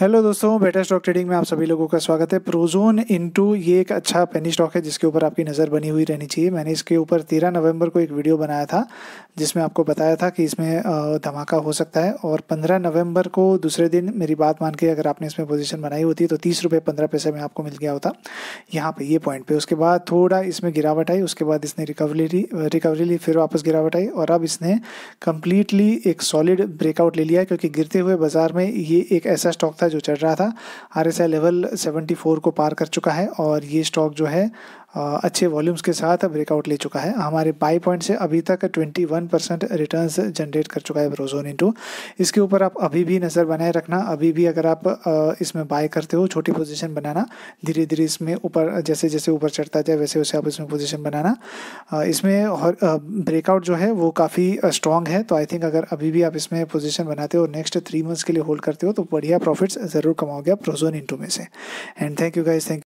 hello दोस्तों better stock trading में आप सभी लोगों का स्वागत है प्रोजोन इनटू ये एक अच्छा पेनी स्टॉक है जिसके ऊपर आपकी नज़र बनी हुई रहनी चाहिए मैंने इसके ऊपर तेरह नवंबर को एक वीडियो बनाया था जिसमें आपको बताया था कि इसमें धमाका हो सकता है और पंद्रह नवंबर को दूसरे दिन मेरी बात मान के अगर आपने इसमें पोजिशन बनाई होती तो तीस रुपये पंद्रह पैसे में आपको मिल गया होता यहाँ पर ये पॉइंट पर उसके बाद थोड़ा इसमें गिरावट आई उसके बाद इसने रिकवरी ली रिकवरी ली फिर वापस गिरावट आई और अब इसने कम्प्लीटली एक सॉलिड ब्रेकआउट ले लिया क्योंकि गिरते हुए बाजार में ये एक ऐसा स्टॉक था था जो चल रहा था आर लेवल सेवेंटी को पार कर चुका है और ये स्टॉक जो है अच्छे वॉल्यूम्स के साथ ब्रेकआउट ले चुका है हमारे बाई पॉइंट से अभी तक 21 परसेंट रिटर्न जनरेट कर चुका है ब्रोजोन इंटू इसके ऊपर आप अभी भी नज़र बनाए रखना अभी भी अगर आप इसमें बाय करते हो छोटी पोजीशन बनाना धीरे धीरे इसमें ऊपर जैसे जैसे ऊपर चढ़ता जाए वैसे वैसे आप इसमें पोजिशन बनाना इसमें ब्रेकआउट जो है वो काफ़ी स्ट्रॉन्ग है तो आई थिंक अगर अभी भी आप इसमें पोजिशन बनाते हो नेक्स्ट थ्री मंथ्स के लिए होल्ड करते हो तो बढ़िया प्रॉफिट्स ज़रूर कमाओगे आप प्रोजोन इंटू में से and thank you guys thank